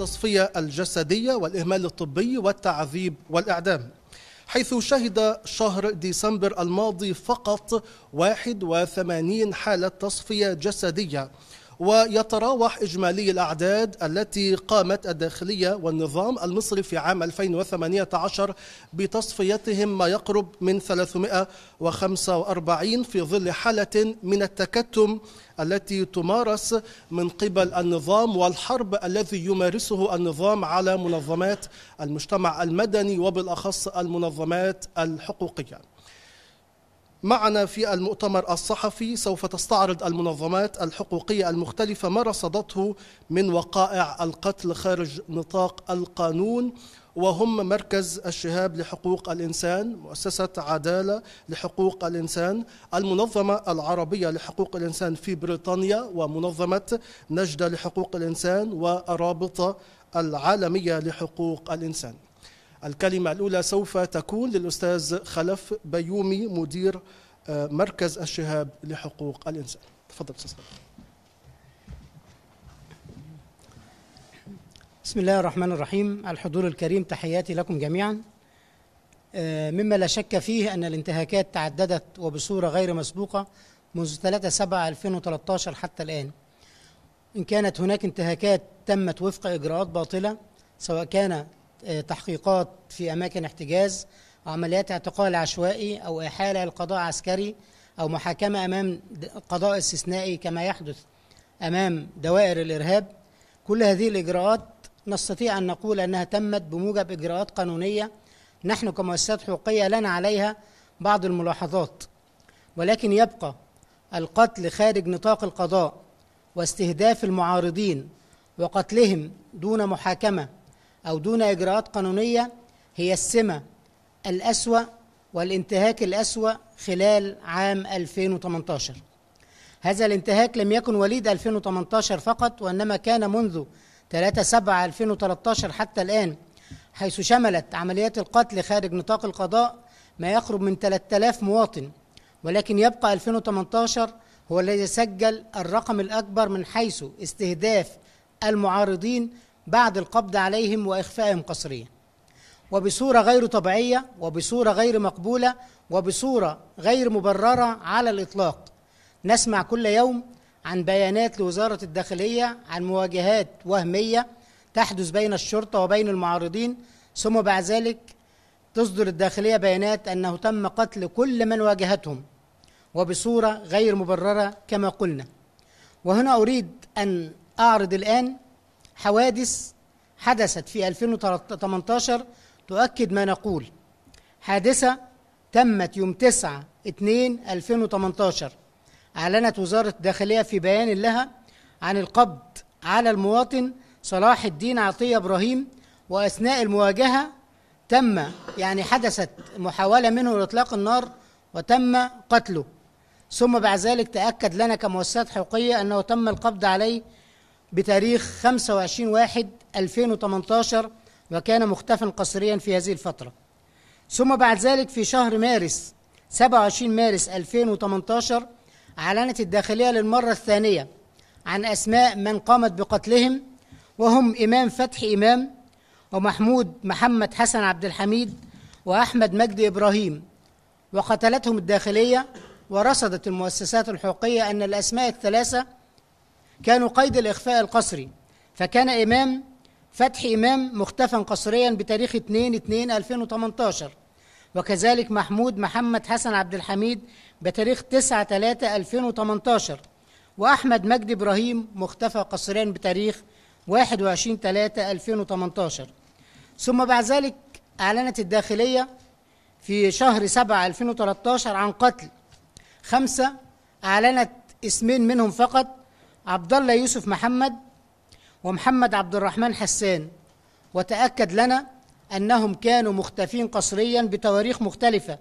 التصفية الجسدية والإهمال الطبي والتعذيب والإعدام حيث شهد شهر ديسمبر الماضي فقط 81 حالة تصفية جسدية ويتراوح إجمالي الأعداد التي قامت الداخلية والنظام المصري في عام 2018 بتصفيتهم ما يقرب من 345 في ظل حالة من التكتم التي تمارس من قبل النظام والحرب الذي يمارسه النظام على منظمات المجتمع المدني وبالاخص المنظمات الحقوقيه معنا في المؤتمر الصحفي سوف تستعرض المنظمات الحقوقية المختلفة ما رصدته من وقائع القتل خارج نطاق القانون وهم مركز الشهاب لحقوق الإنسان مؤسسة عدالة لحقوق الإنسان المنظمة العربية لحقوق الإنسان في بريطانيا ومنظمة نجدة لحقوق الإنسان والرابطة العالمية لحقوق الإنسان الكلمة الأولى سوف تكون للأستاذ خلف بيومي مدير آه، مركز الشهاب لحقوق الإنسان تفضل أستاذ خلف بسم الله الرحمن الرحيم الحضور الكريم تحياتي لكم جميعا آه، مما لا شك فيه أن الانتهاكات تعددت وبصورة غير مسبوقة منذ 3/7/2013 حتى الآن إن كانت هناك انتهاكات تمت وفق إجراءات باطلة سواء كان تحقيقات في أماكن احتجاز وعمليات اعتقال عشوائي أو إحالة القضاء عسكري أو محاكمة أمام قضاء استثنائي كما يحدث أمام دوائر الإرهاب كل هذه الإجراءات نستطيع أن نقول أنها تمت بموجب إجراءات قانونية نحن كمؤسسات حقوقية لنا عليها بعض الملاحظات ولكن يبقى القتل خارج نطاق القضاء واستهداف المعارضين وقتلهم دون محاكمه أو دون إجراءات قانونية هي السمة الأسوأ والانتهاك الأسوأ خلال عام 2018 هذا الانتهاك لم يكن وليد 2018 فقط وإنما كان منذ 3/7/2013 حتى الآن حيث شملت عمليات القتل خارج نطاق القضاء ما يقرب من 3000 مواطن ولكن يبقى 2018 هو الذي سجل الرقم الأكبر من حيث استهداف المعارضين بعد القبض عليهم واخفائهم قسريا وبصوره غير طبيعيه وبصوره غير مقبوله وبصوره غير مبرره على الاطلاق نسمع كل يوم عن بيانات لوزاره الداخليه عن مواجهات وهميه تحدث بين الشرطه وبين المعارضين ثم بعد ذلك تصدر الداخليه بيانات انه تم قتل كل من واجهتهم وبصوره غير مبرره كما قلنا وهنا اريد ان اعرض الان حوادث حدثت في 2018 تؤكد ما نقول حادثة تمت يوم 9 2 2018 أعلنت وزارة الداخلية في بيان لها عن القبض على المواطن صلاح الدين عطية إبراهيم وأثناء المواجهة تم يعني حدثت محاولة منه لإطلاق النار وتم قتله ثم بعد ذلك تأكد لنا كمؤسسات حقوقية أنه تم القبض عليه بتاريخ 25 واحد 2018 وكان مختفا قسريا في هذه الفترة ثم بعد ذلك في شهر مارس 27 مارس 2018 أعلنت الداخلية للمرة الثانية عن أسماء من قامت بقتلهم وهم إمام فتحي إمام ومحمود محمد حسن عبد الحميد وأحمد مجدي إبراهيم وقتلتهم الداخلية ورصدت المؤسسات الحقوقية أن الأسماء الثلاثة كانوا قيد الإخفاء القسري فكان إمام فتح إمام مختفى قسريا بتاريخ 2/2/2018 وكذلك محمود محمد حسن عبد الحميد بتاريخ 9/3/2018 وأحمد مجدي إبراهيم مختفى قسريا بتاريخ 21/3/2018 ثم بعد ذلك أعلنت الداخلية في شهر 7 2013 عن قتل خمسة أعلنت اسمين منهم فقط عبد الله يوسف محمد ومحمد عبد الرحمن حسان وتأكد لنا أنهم كانوا مختفين قسريا بتواريخ مختلفة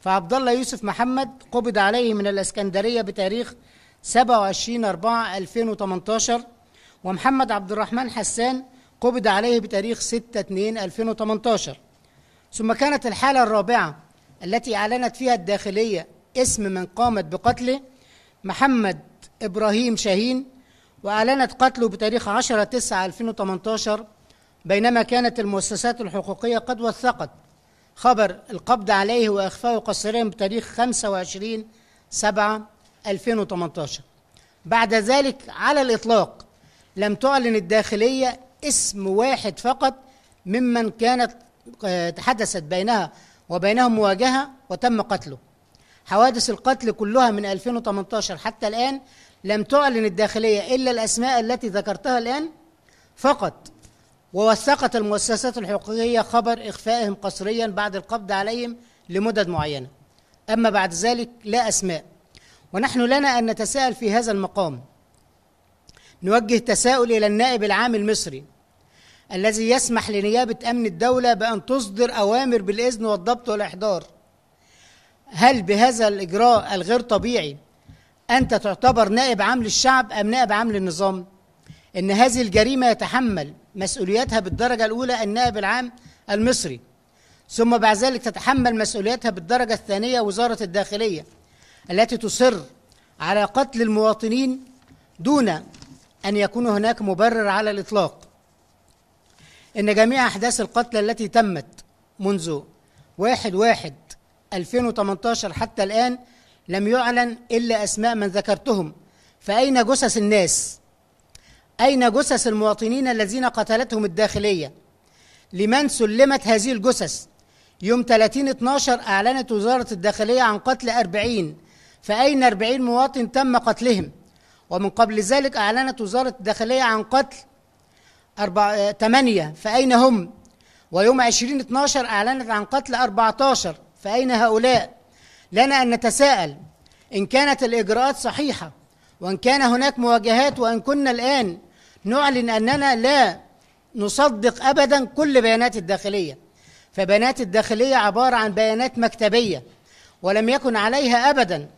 فعبد الله يوسف محمد قبض عليه من الإسكندرية بتاريخ 27 4 2018 ومحمد عبد الرحمن حسان قبض عليه بتاريخ 6 2 2018 ثم كانت الحالة الرابعة التي أعلنت فيها الداخلية اسم من قامت بقتله محمد إبراهيم شاهين وأعلنت قتله بتاريخ 10 9 2018 بينما كانت المؤسسات الحقوقية قد وثقت خبر القبض عليه وإخفاءه قصريا بتاريخ 25 7 2018 بعد ذلك على الإطلاق لم تعلن الداخلية اسم واحد فقط ممن كانت آه، حدثت بينها وبينهم مواجهة وتم قتله حوادث القتل كلها من 2018 حتى الآن لم تعلن الداخلية إلا الأسماء التي ذكرتها الآن فقط ووثقت المؤسسات الحقوقية خبر إخفائهم قسريا بعد القبض عليهم لمدد معينة أما بعد ذلك لا أسماء ونحن لنا أن نتساءل في هذا المقام نوجه تساؤل إلى النائب العام المصري الذي يسمح لنيابة أمن الدولة بأن تصدر أوامر بالإذن والضبط والإحضار هل بهذا الإجراء الغير طبيعي أنت تعتبر نائب عام للشعب أم نائب عام للنظام إن هذه الجريمة يتحمل مسؤوليتها بالدرجة الأولى النائب العام المصري ثم بعد ذلك تتحمل مسؤوليتها بالدرجة الثانية وزارة الداخلية التي تصر على قتل المواطنين دون أن يكون هناك مبرر على الإطلاق إن جميع أحداث القتل التي تمت منذ واحد واحد 2018 حتى الآن لم يعلن إلا أسماء من ذكرتهم فأين جثث الناس؟ أين جثث المواطنين الذين قتلتهم الداخلية؟ لمن سلمت هذه الجثث؟ يوم 30 12 أعلنت وزارة الداخلية عن قتل 40 فأين 40 مواطن تم قتلهم؟ ومن قبل ذلك أعلنت وزارة الداخلية عن قتل أربع... 8 فأين هم؟ ويوم 20 12 أعلنت عن قتل 14 فأين هؤلاء؟ لنا أن نتساءل إن كانت الإجراءات صحيحة وإن كان هناك مواجهات وإن كنا الآن نعلن أننا لا نصدق أبدا كل بيانات الداخلية فبيانات الداخلية عبارة عن بيانات مكتبية ولم يكن عليها أبدا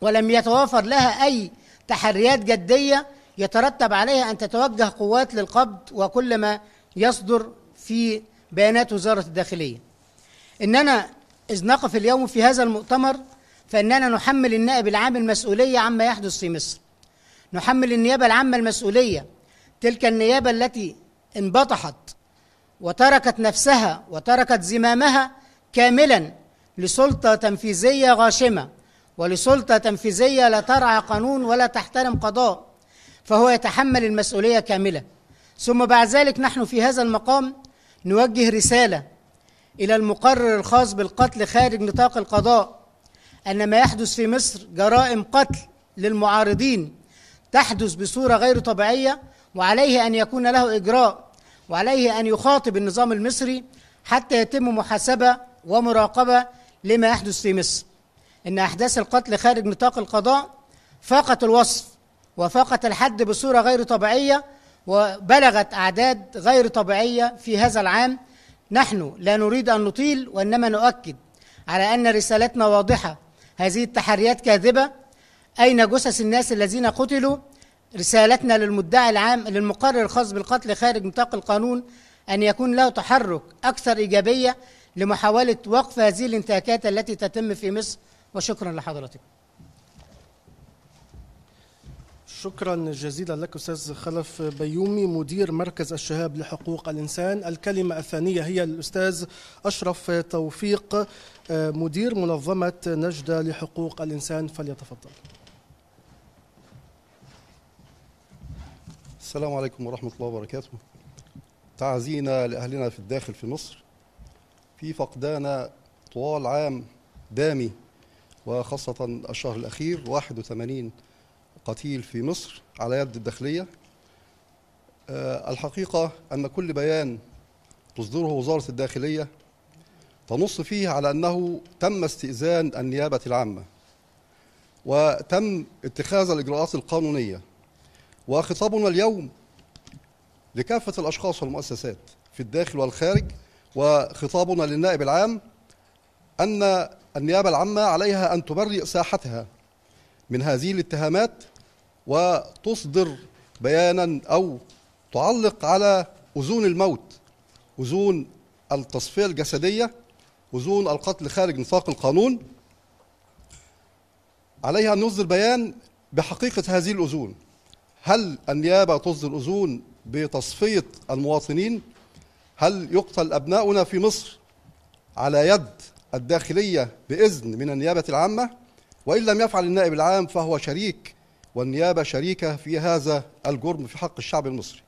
ولم يتوافر لها أي تحريات جدية يترتب عليها أن تتوجه قوات للقبض وكل ما يصدر في بيانات وزارة الداخلية إننا إذ نقف اليوم في هذا المؤتمر فإننا نحمل النائب العام المسؤولية عما يحدث في مصر نحمل النيابة العامة المسؤولية تلك النيابة التي انبطحت وتركت نفسها وتركت زمامها كاملا لسلطة تنفيذية غاشمة ولسلطة تنفيذية لا ترعى قانون ولا تحترم قضاء فهو يتحمل المسؤولية كاملة ثم بعد ذلك نحن في هذا المقام نوجه رسالة إلى المقرر الخاص بالقتل خارج نطاق القضاء أن ما يحدث في مصر جرائم قتل للمعارضين تحدث بصورة غير طبيعية وعليه أن يكون له إجراء وعليه أن يخاطب النظام المصري حتى يتم محاسبة ومراقبة لما يحدث في مصر إن أحداث القتل خارج نطاق القضاء فاقت الوصف وفاقت الحد بصورة غير طبيعية وبلغت أعداد غير طبيعية في هذا العام نحن لا نريد أن نطيل وإنما نؤكد على أن رسالتنا واضحة هذه التحريات كاذبة أين جثث الناس الذين قتلوا رسالتنا للمدعي العام للمقرر الخاص بالقتل خارج نطاق القانون أن يكون له تحرك أكثر إيجابية لمحاولة وقف هذه الانتهاكات التي تتم في مصر وشكرا لحضرتك شكرا جزيلا لك استاذ خلف بيومي مدير مركز الشهاب لحقوق الانسان الكلمه الثانيه هي الاستاذ اشرف توفيق آه، مدير منظمه نجده لحقوق الانسان فليتفضل السلام عليكم ورحمه الله وبركاته تعزينا لاهلنا في الداخل في مصر في فقدان طوال عام دامي وخاصه الشهر الاخير 81 قتيل في مصر على يد الداخلية آه، الحقيقة أن كل بيان تصدره وزارة الداخلية تنص فيه على أنه تم استئذان النيابة العامة وتم اتخاذ الإجراءات القانونية وخطابنا اليوم لكافة الأشخاص والمؤسسات في الداخل والخارج وخطابنا للنائب العام أن النيابة العامة عليها أن تبرئ ساحتها من هذه الاتهامات وتصدر بيانا أو تعلق على أذون الموت أذون التصفية الجسدية أذون القتل خارج نطاق القانون عليها أن يصدر بيان بحقيقة هذه الأذون هل النيابة تصدر أذون بتصفية المواطنين هل يقتل أبناؤنا في مصر على يد الداخلية بإذن من النيابة العامة وإن لم يفعل النائب العام فهو شريك والنيابة شريكة في هذا الجرم في حق الشعب المصري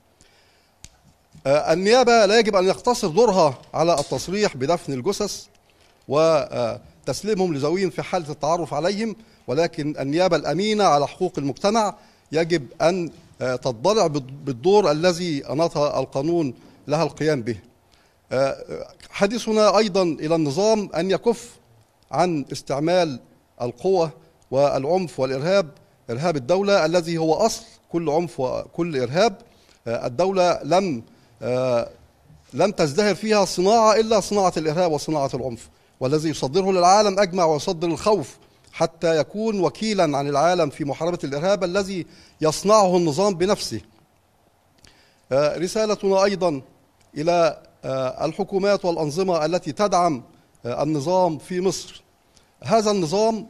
آه، النيابة لا يجب أن يقتصر دورها على التصريح بدفن الجثث وتسليمهم آه، لذويهم في حالة التعرف عليهم ولكن النيابة الأمينة على حقوق المجتمع يجب أن آه، تضلع بالدور الذي أناطها القانون لها القيام به حديثنا أيضا إلى النظام أن يكف عن استعمال القوة والعنف والإرهاب إرهاب الدولة الذي هو أصل كل عنف وكل إرهاب آه، الدولة لم آه، لم تزدهر فيها صناعة إلا صناعة الإرهاب وصناعة العنف والذي يصدره للعالم أجمع ويصدر الخوف حتى يكون وكيلا عن العالم في محاربة الإرهاب الذي يصنعه النظام بنفسه آه، رسالتنا أيضا إلى الحكومات والأنظمة التي تدعم النظام في مصر هذا النظام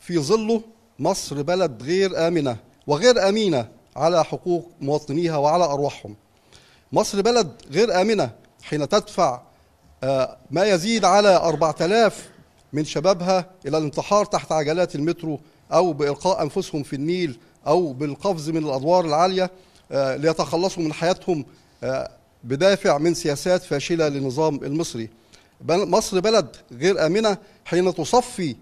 في ظله مصر بلد غير آمنة وغير أمينة على حقوق مواطنيها وعلى أرواحهم مصر بلد غير آمنة حين تدفع آه، ما يزيد على 4000 من شبابها إلى الانتحار تحت عجلات المترو أو بإلقاء أنفسهم في النيل أو بالقفز من الأدوار العالية آه، ليتخلصوا من حياتهم آه، بدافع من سياسات فاشلة للنظام المصري مصر بلد غير آمنة حين تصفي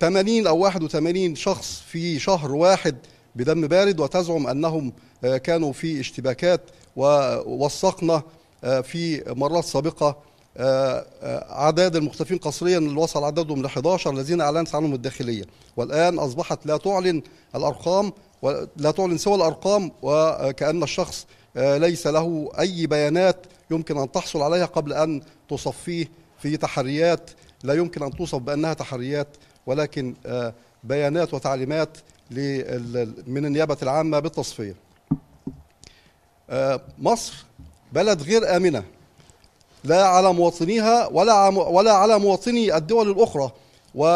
80 أو 81 شخص في شهر واحد بدم بارد وتزعم أنهم آه، كانوا في اشتباكات ووثقنا آه، في مرات سابقة آه، أعداد المختفين قسريا اللي وصل عددهم ل 11 الذين أعلنت عنهم الداخلية والآن أصبحت لا تعلن الأرقام لا تعلن سوى الأرقام وكأن الشخص ليس له أي بيانات يمكن أن تحصل عليها قبل أن تصفيه في تحريات لا يمكن أن توصف بأنها تحريات ولكن آه، بيانات وتعليمات من النيابة العامة بالتصفية آه، مصر بلد غير آمنة لا على مواطنيها ولا ولا على مواطني الدول الأخرى و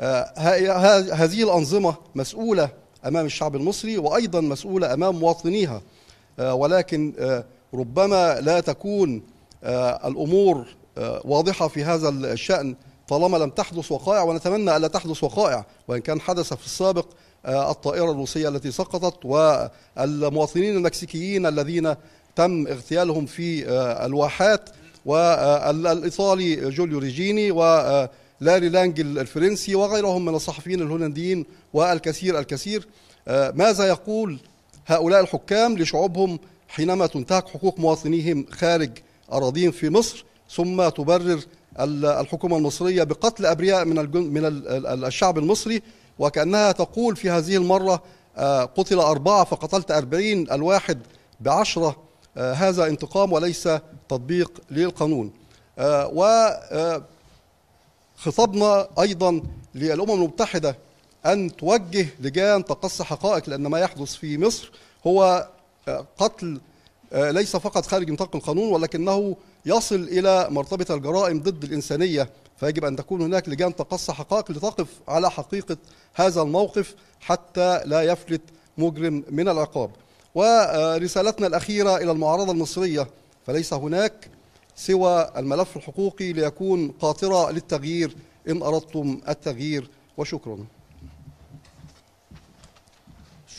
آه، هذه الأنظمة مسؤولة أمام الشعب المصري وأيضا مسؤولة أمام مواطنيها ولكن ربما لا تكون الأمور واضحة في هذا الشأن طالما لم تحدث وقائع ونتمنى ألا تحدث وقائع وإن كان حدث في السابق آه، الطائرة الروسية التي سقطت والمواطنين المكسيكيين الذين تم اغتيالهم في آه، الواحات والإيطالي جوليو ريجيني و آه، لاري لانج الفرنسي وغيرهم من الصحفيين الهولنديين والكثير الكثير ماذا يقول هؤلاء الحكام لشعوبهم حينما تنتهك حقوق مواطنيهم خارج أراضيهم في مصر ثم تبرر الحكومة المصرية بقتل أبرياء من من الشعب المصري وكأنها تقول في هذه المرة آه، قتل أربعة فقتلت أربعين الواحد بعشرة آه، هذا انتقام وليس تطبيق للقانون آه، وخطبنا أيضا للأمم المتحدة أن توجه لجان تقصي حقائق لأن ما يحدث في مصر هو قتل آه، ليس فقط خارج نطاق القانون ولكنه يصل الى مرتبه الجرائم ضد الانسانيه فيجب ان تكون هناك لجان تقصي حقائق لتقف على حقيقه هذا الموقف حتى لا يفلت مجرم من العقاب ورسالتنا الاخيره الى المعارضه المصريه فليس هناك سوى الملف الحقوقي ليكون قاطره للتغيير ان اردتم التغيير وشكرا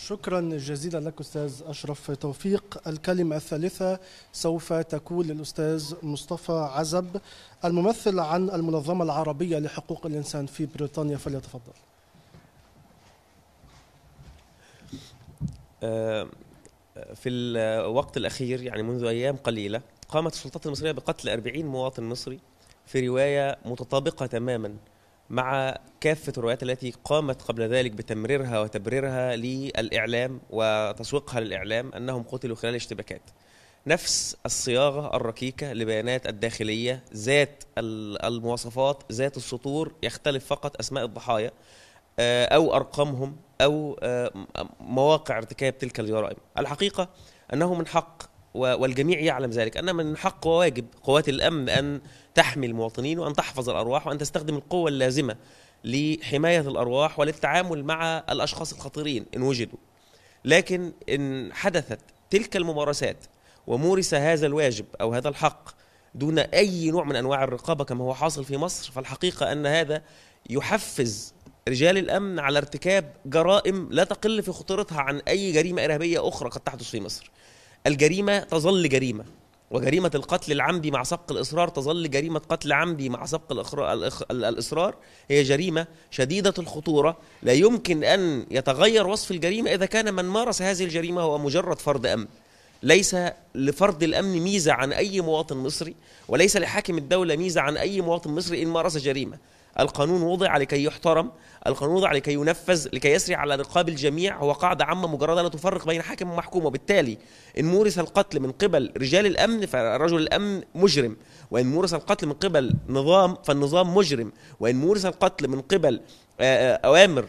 شكرا جزيلا لك استاذ اشرف توفيق الكلمه الثالثه سوف تكون للاستاذ مصطفى عزب الممثل عن المنظمه العربيه لحقوق الانسان في بريطانيا فليتفضل آه، في الوقت الاخير يعني منذ ايام قليله قامت السلطات المصريه بقتل 40 مواطن مصري في روايه متطابقه تماما مع كافة الروايات التي قامت قبل ذلك بتمريرها وتبريرها للإعلام وتسويقها للإعلام أنهم قتلوا خلال اشتباكات نفس الصياغة الركيكة لبيانات الداخلية ذات المواصفات ذات السطور يختلف فقط أسماء الضحايا آه، أو أرقامهم أو آه، مواقع ارتكاب تلك الجرائم الحقيقة أنه من حق والجميع يعلم ذلك أن من حق وواجب قوات الأمن أن تحمي المواطنين وأن تحفظ الأرواح وأن تستخدم القوة اللازمة لحماية الأرواح وللتعامل مع الأشخاص الخطيرين إن وجدوا لكن إن حدثت تلك الممارسات ومورس هذا الواجب أو هذا الحق دون أي نوع من أنواع الرقابة كما هو حاصل في مصر فالحقيقة أن هذا يحفز رجال الأمن على ارتكاب جرائم لا تقل في خطورتها عن أي جريمة إرهابية أخرى قد تحدث في مصر الجريمة تظل جريمة وجريمة القتل العمدي مع سبق الإصرار تظل جريمة قتل عمدي مع سبق الإصرار هي جريمة شديدة الخطورة لا يمكن أن يتغير وصف الجريمة إذا كان من مارس هذه الجريمة هو مجرد فرد أمن ليس لفرد الأمن ميزة عن أي مواطن مصري وليس لحاكم الدولة ميزة عن أي مواطن مصري إن مارس جريمة القانون وضع لكي يحترم القانون وضع لكي ينفذ لكي يسري على رقاب الجميع هو قاعدة عامة مجردة لا تفرق بين حاكم ومحكوم وبالتالي إن مورس القتل من قبل رجال الأمن فرجل الأمن مجرم وإن مورس القتل من قبل نظام فالنظام مجرم وإن مورس القتل من قبل آه، آه، أوامر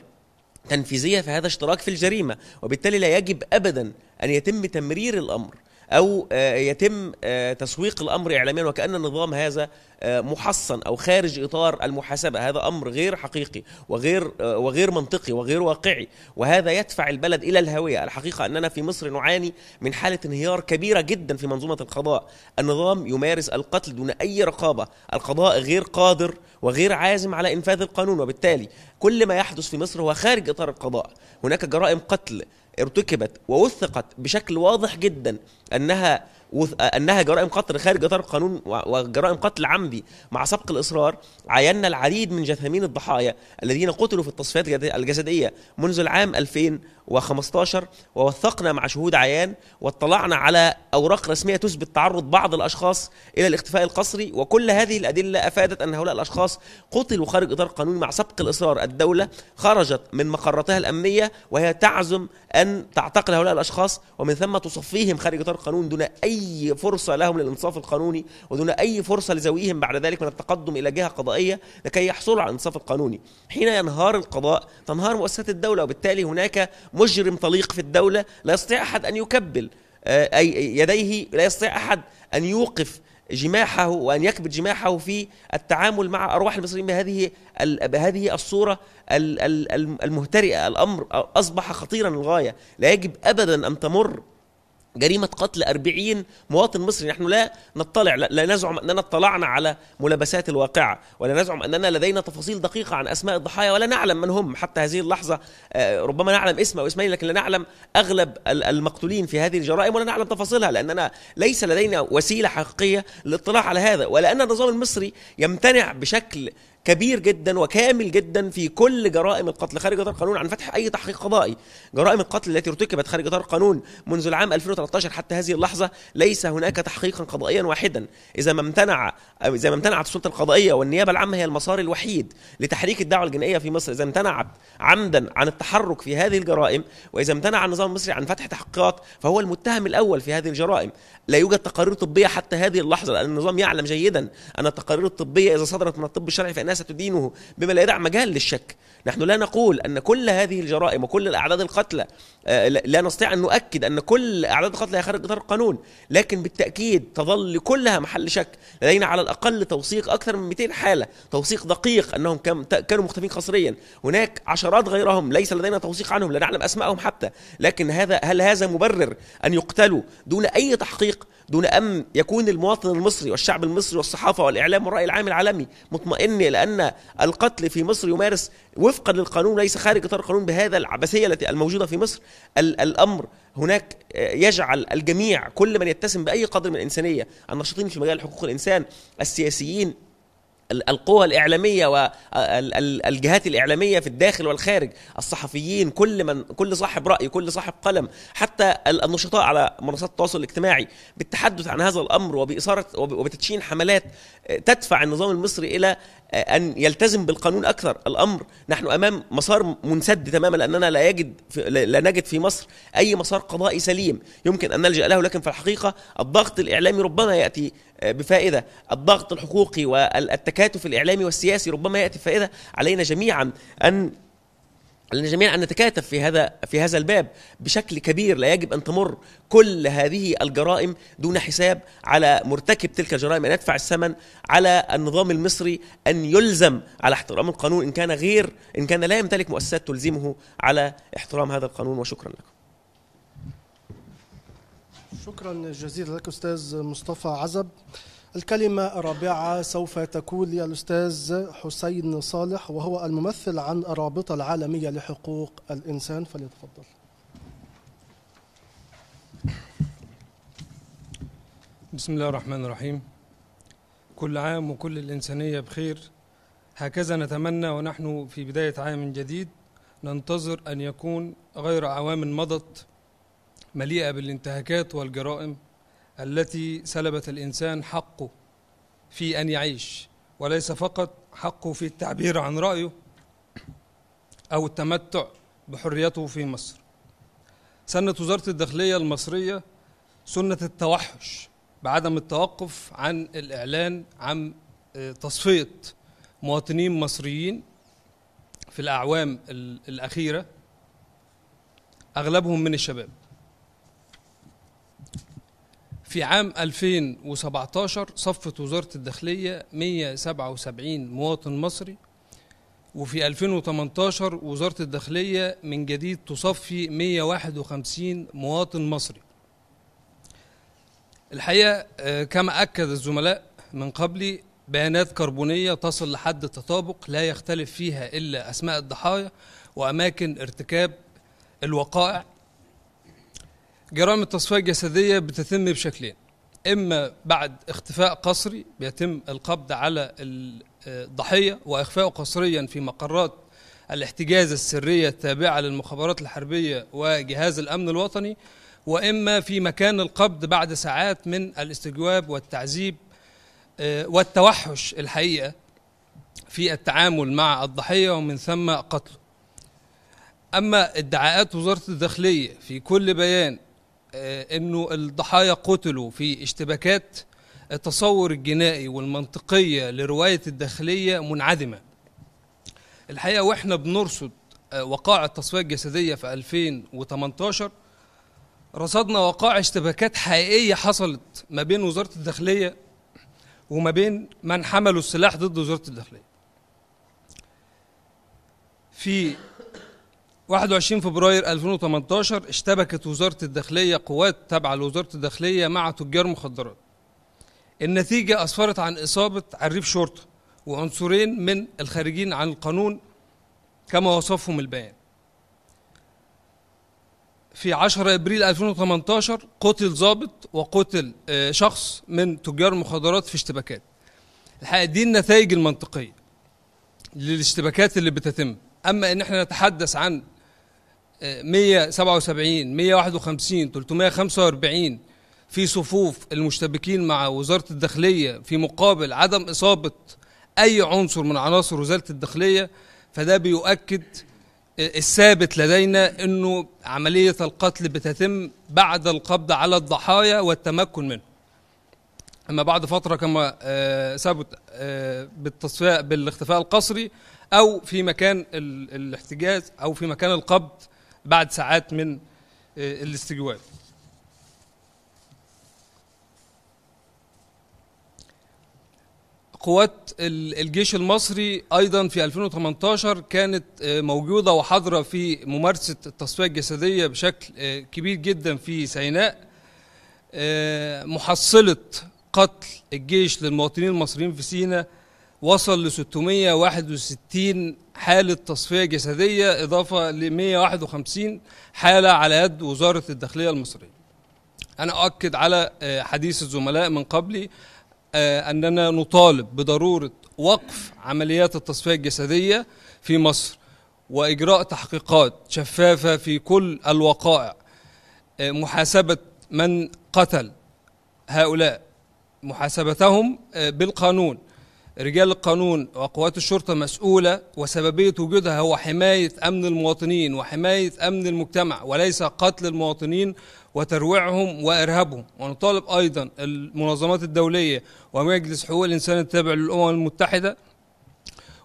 تنفيذية فهذا اشتراك في الجريمة وبالتالي لا يجب أبدا أن يتم تمرير الأمر او آه، يتم آه، تسويق الامر اعلاميا وكان النظام هذا آه، محصن او خارج اطار المحاسبه هذا امر غير حقيقي وغير وغير منطقي وغير واقعي وهذا يدفع البلد الى الهويه الحقيقه اننا في مصر نعاني من حاله انهيار كبيره جدا في منظومه القضاء النظام يمارس القتل دون اي رقابه القضاء غير قادر وغير عازم على انفاذ القانون وبالتالي كل ما يحدث في مصر هو خارج اطار القضاء هناك جرائم قتل ارتكبت ووثقت بشكل واضح جدا انها انها جرائم قتل خارج اطار القانون وجرائم قتل عمدي مع سبق الاصرار عينا العديد من جثامين الضحايا الذين قتلوا في التصفيات الجسديه منذ العام 2000 و15 ووثقنا مع شهود عيان واطلعنا على أوراق رسمية تثبت تعرض بعض الأشخاص إلى الاختفاء القسري وكل هذه الأدلة أفادت أن هؤلاء الأشخاص قتلوا خارج إطار قانوني مع سبق الإصرار الدولة خرجت من مقراتها الأمنية وهي تعزم أن تعتقل هؤلاء الأشخاص ومن ثم تصفيهم خارج إطار القانون دون أي فرصة لهم للإنصاف القانوني ودون أي فرصة لزويهم بعد ذلك من التقدم إلى جهة قضائية لكي يحصلوا على الإنصاف القانوني حين ينهار القضاء تنهار مؤسسات الدولة وبالتالي هناك مجرم طليق في الدولة لا يستطيع أحد أن يكبل آه، أي يديه لا يستطيع أحد أن يوقف جماحه وأن يكبد جماحه في التعامل مع أرواح المصريين بهذه بهذه الصورة المهترئة الأمر أصبح خطيرا للغاية لا يجب أبدا أن تمر جريمة قتل أربعين مواطن مصري نحن لا نطلع لا نزعم أننا اطلعنا على ملابسات الواقعة ولا نزعم أننا لدينا تفاصيل دقيقة عن أسماء الضحايا ولا نعلم من هم حتى هذه اللحظة آه، ربما نعلم اسم أو اسمين لكن لا نعلم أغلب المقتولين في هذه الجرائم ولا نعلم تفاصيلها لأننا ليس لدينا وسيلة حقيقية للاطلاع على هذا ولأن النظام المصري يمتنع بشكل كبير جدا وكامل جدا في كل جرائم القتل خارج اطار القانون عن فتح اي تحقيق قضائي. جرائم القتل التي ارتكبت خارج اطار القانون منذ العام 2013 حتى هذه اللحظه ليس هناك تحقيقا قضائيا واحدا. اذا ما امتنع اذا ما امتنعت السلطه القضائيه والنيابه العامه هي المسار الوحيد لتحريك الدعوه الجنائيه في مصر، اذا امتنعت عمدا عن التحرك في هذه الجرائم واذا امتنع النظام المصري عن فتح تحقيقات فهو المتهم الاول في هذه الجرائم. لا يوجد تقارير طبيه حتى هذه اللحظه لان النظام يعلم جيدا ان التقارير الطبيه اذا صدرت من الطب الشرعي فإن الكنيسة تدينه بما لا يدع مجال للشك نحن لا نقول أن كل هذه الجرائم وكل الأعداد القتلى آه، لا نستطيع أن نؤكد أن كل أعداد القتلى هي خارج إطار القانون لكن بالتأكيد تظل كلها محل شك لدينا على الأقل توثيق أكثر من 200 حالة توثيق دقيق أنهم كانوا مختفين قسريا هناك عشرات غيرهم ليس لدينا توثيق عنهم لا نعلم أسمائهم حتى لكن هذا هل هذا مبرر أن يقتلوا دون أي تحقيق دون أن يكون المواطن المصري والشعب المصري والصحافة والإعلام والرأي العام العالمي مطمئن لأن القتل في مصر يمارس وفقا للقانون ليس خارج إطار القانون بهذا العبثية التي الموجودة في مصر الأمر هناك يجعل الجميع كل من يتسم بأي قدر من الإنسانية الناشطين في مجال حقوق الإنسان السياسيين القوى الإعلامية والجهات الإعلامية في الداخل والخارج الصحفيين كل من كل صاحب رأي كل صاحب قلم حتى النشطاء على منصات التواصل الاجتماعي بالتحدث عن هذا الأمر وبإثارة وبتدشين حملات تدفع النظام المصري إلى ان يلتزم بالقانون اكثر الامر نحن امام مسار منسد تماما لاننا لا يجد لا نجد في مصر اي مسار قضائي سليم يمكن ان نلجا له لكن في الحقيقه الضغط الاعلامي ربما ياتي آه، بفائده الضغط الحقوقي والتكاتف الاعلامي والسياسي ربما ياتي بفائده علينا جميعا ان على جميعا أن نتكاتف في هذا في هذا الباب بشكل كبير لا يجب أن تمر كل هذه الجرائم دون حساب على مرتكب تلك الجرائم أن يدفع الثمن على النظام المصري أن يلزم على احترام القانون إن كان غير إن كان لا يمتلك مؤسسات تلزمه على احترام هذا القانون وشكرا لكم شكرا جزيلا لك أستاذ مصطفى عزب الكلمة الرابعة سوف تكون للأستاذ حسين صالح وهو الممثل عن الرابطة العالمية لحقوق الإنسان فليتفضل بسم الله الرحمن الرحيم كل عام وكل الإنسانية بخير هكذا نتمنى ونحن في بداية عام جديد ننتظر أن يكون غير أعوام مضت مليئة بالانتهاكات والجرائم التي سلبت الإنسان حقه في أن يعيش وليس فقط حقه في التعبير عن رأيه أو التمتع بحريته في مصر سنت وزارة الداخلية المصرية سنة التوحش بعدم التوقف عن الإعلان عن آه، تصفية مواطنين مصريين في الأعوام الأخيرة أغلبهم من الشباب في عام 2017 صفت وزارة الداخلية 177 مواطن مصري وفي 2018 وزارة الداخلية من جديد تصفي 151 مواطن مصري الحقيقة آه، كما أكد الزملاء من قبلي بيانات كربونية تصل لحد التطابق لا يختلف فيها إلا أسماء الضحايا وأماكن ارتكاب الوقائع جرائم التصفية الجسدية بتتم بشكلين إما بعد اختفاء قسري بيتم القبض على الضحية وإخفاؤه قسريا في مقرات الاحتجاز السرية التابعة للمخابرات الحربية وجهاز الأمن الوطني وإما في مكان القبض بعد ساعات من الاستجواب والتعذيب آه، والتوحش الحقيقة في التعامل مع الضحية ومن ثم قتله أما ادعاءات وزارة الداخلية في كل بيان آه، انه الضحايا قتلوا في اشتباكات التصور الجنائي والمنطقيه لروايه الداخليه منعدمه الحقيقه واحنا بنرصد آه، وقائع التصفيه الجسديه في 2018 رصدنا وقائع اشتباكات حقيقيه حصلت ما بين وزاره الداخليه وما بين من حملوا السلاح ضد وزاره الداخليه في 21 فبراير 2018 اشتبكت وزارة الداخلية قوات تابعة لوزارة الداخلية مع تجار مخدرات النتيجة أسفرت عن إصابة عريف شرطة وعنصرين من الخارجين عن القانون كما وصفهم البيان في 10 ابريل 2018 قتل ضابط وقتل آه، شخص من تجار المخدرات في اشتباكات الحقيقه دي النتائج المنطقيه للاشتباكات اللي بتتم اما ان احنا نتحدث عن 177 151 345 في صفوف المشتبكين مع وزارة الداخلية في مقابل عدم إصابة أي عنصر من عناصر وزارة الداخلية فده بيؤكد الثابت لدينا أنه عملية القتل بتتم بعد القبض على الضحايا والتمكن منهم أما بعد فترة كما آه، ثبت آه، بالتصفية بالاختفاء القسري أو في مكان الاحتجاز أو في مكان القبض بعد ساعات من آه، الاستجواب قوات الجيش المصري ايضا في 2018 كانت آه، موجوده وحاضره في ممارسه التصفيه الجسديه بشكل آه، كبير جدا في سيناء محصله قتل الجيش للمواطنين المصريين في سيناء وصل ل 661 حالة تصفية جسدية إضافة ل 151 حالة على يد وزارة الداخلية المصرية أنا أؤكد على آه، حديث الزملاء من قبلي آه، أننا نطالب بضرورة وقف عمليات التصفية الجسدية في مصر وإجراء تحقيقات شفافة في كل الوقائع آه، محاسبة من قتل هؤلاء محاسبتهم بالقانون رجال القانون وقوات الشرطة مسؤولة وسببية وجودها هو حماية أمن المواطنين وحماية أمن المجتمع وليس قتل المواطنين وترويعهم وإرهابهم ونطالب أيضا المنظمات الدولية ومجلس حقوق الإنسان التابع للأمم المتحدة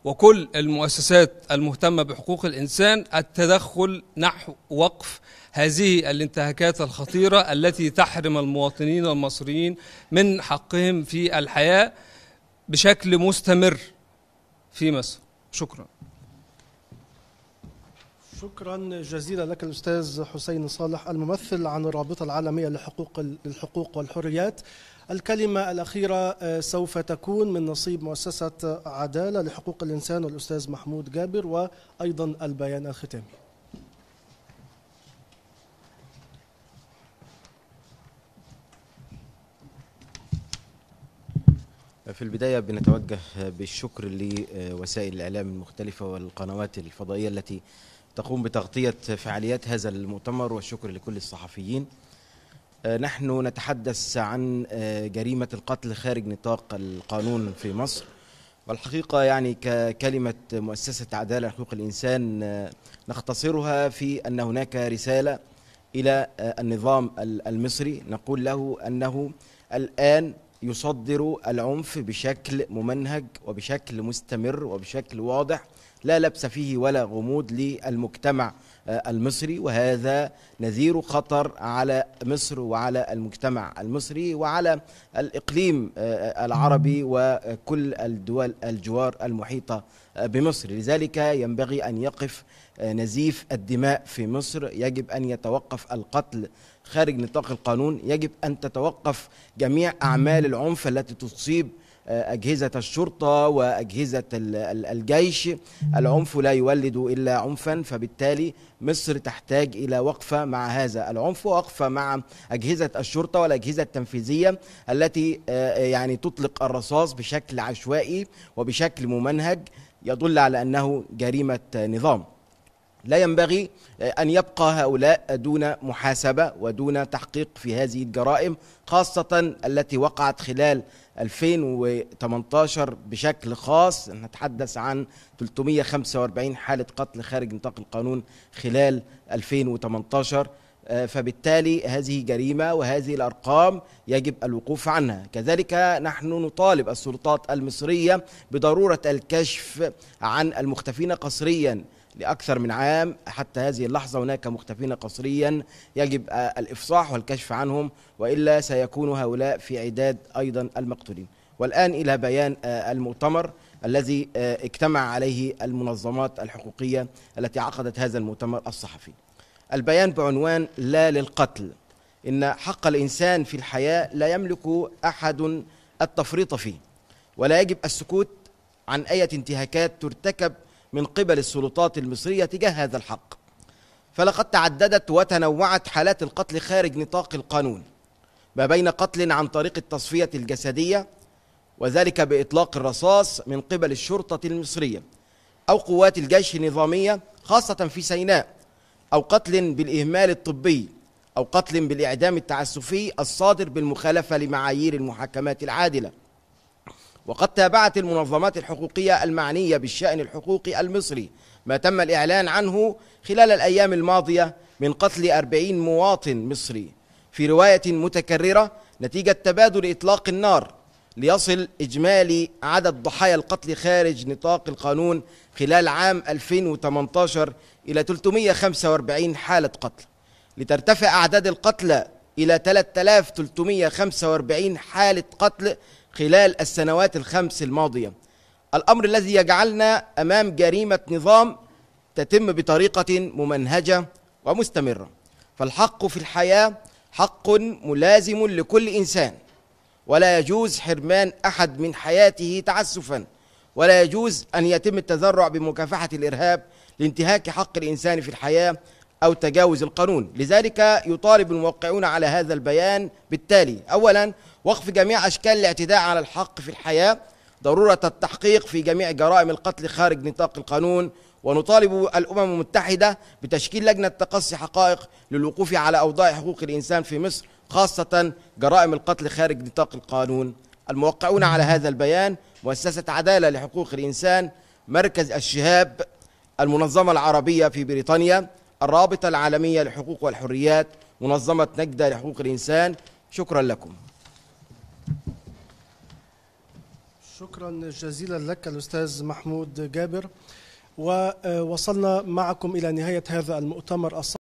وكل المؤسسات المهتمة بحقوق الإنسان التدخل نحو وقف هذه الانتهاكات الخطيرة التي تحرم المواطنين المصريين من حقهم في الحياة بشكل مستمر في مصر شكرا شكرا جزيلا لك الاستاذ حسين صالح الممثل عن الرابطه العالميه لحقوق الحقوق والحريات الكلمه الاخيره آه، سوف تكون من نصيب مؤسسه عداله لحقوق الانسان والاستاذ محمود جابر وايضا البيان الختامي في البداية بنتوجه بالشكر لوسائل الإعلام المختلفة والقنوات الفضائية التي تقوم بتغطية فعاليات هذا المؤتمر والشكر لكل الصحفيين نحن نتحدث عن جريمة القتل خارج نطاق القانون في مصر والحقيقة يعني ككلمة مؤسسة عدالة حقوق الإنسان نختصرها في أن هناك رسالة إلى النظام المصري نقول له أنه الآن يصدر العنف بشكل ممنهج وبشكل مستمر وبشكل واضح لا لبس فيه ولا غموض للمجتمع آه، المصري وهذا نذير خطر على مصر وعلى المجتمع المصري وعلى الاقليم آه، العربي وكل الدول الجوار المحيطه آه، بمصر لذلك ينبغي ان يقف نزيف الدماء في مصر يجب ان يتوقف القتل خارج نطاق القانون يجب ان تتوقف جميع اعمال العنف التي تصيب أجهزة الشرطة وأجهزة الجيش العنف لا يولد إلا عنفا فبالتالي مصر تحتاج إلى وقفة مع هذا العنف ووقفة مع أجهزة الشرطة والأجهزة التنفيذية التي آه، آه، يعني تطلق الرصاص بشكل عشوائي وبشكل ممنهج يدل على أنه جريمة نظام لا ينبغي آه، أن يبقى هؤلاء دون محاسبة ودون تحقيق في هذه الجرائم خاصة التي وقعت خلال 2018 بشكل خاص نتحدث عن 345 حالة قتل خارج نطاق القانون خلال 2018 آه، فبالتالي هذه جريمة وهذه الأرقام يجب الوقوف عنها كذلك نحن نطالب السلطات المصرية بضرورة الكشف عن المختفين قسرياً لأكثر من عام حتى هذه اللحظة هناك مختفين قسريا يجب الإفصاح والكشف عنهم وإلا سيكون هؤلاء في عداد أيضا المقتولين والآن إلى بيان آه، المؤتمر الذي آه، اجتمع عليه المنظمات الحقوقية التي عقدت هذا المؤتمر الصحفي البيان بعنوان لا للقتل إن حق الإنسان في الحياة لا يملك أحد التفريط فيه ولا يجب السكوت عن أي انتهاكات ترتكب من قبل السلطات المصرية تجاه هذا الحق فلقد تعددت وتنوعت حالات القتل خارج نطاق القانون ما بين قتل عن طريق التصفية الجسدية وذلك بإطلاق الرصاص من قبل الشرطة المصرية أو قوات الجيش النظامية خاصة في سيناء أو قتل بالإهمال الطبي أو قتل بالإعدام التعسفي الصادر بالمخالفة لمعايير المحاكمات العادلة وقد تابعت المنظمات الحقوقية المعنية بالشأن الحقوقي المصري ما تم الإعلان عنه خلال الأيام الماضية من قتل أربعين مواطن مصري في رواية متكررة نتيجة تبادل إطلاق النار ليصل إجمالي عدد ضحايا القتل خارج نطاق القانون خلال عام 2018 إلى 345 حالة قتل لترتفع أعداد القتلى إلى 3345 حالة قتل خلال السنوات الخمس الماضية الأمر الذي يجعلنا أمام جريمة نظام تتم بطريقة ممنهجة ومستمرة فالحق في الحياة حق ملازم لكل إنسان ولا يجوز حرمان أحد من حياته تعسفا ولا يجوز أن يتم التذرع بمكافحة الإرهاب لانتهاك حق الإنسان في الحياة أو تجاوز القانون لذلك يطالب الموقعون على هذا البيان بالتالي أولا وقف جميع أشكال الاعتداء على الحق في الحياة ضرورة التحقيق في جميع جرائم القتل خارج نطاق القانون ونطالب الأمم المتحدة بتشكيل لجنة تقصي حقائق للوقوف على أوضاع حقوق الإنسان في مصر خاصة جرائم القتل خارج نطاق القانون الموقعون على هذا البيان مؤسسة عدالة لحقوق الإنسان مركز الشهاب المنظمة العربية في بريطانيا الرابطة العالمية للحقوق والحريات منظمة نجدة لحقوق الإنسان شكرا لكم شكرا جزيلا لك الأستاذ محمود جابر ووصلنا معكم إلى نهاية هذا المؤتمر الصحيح.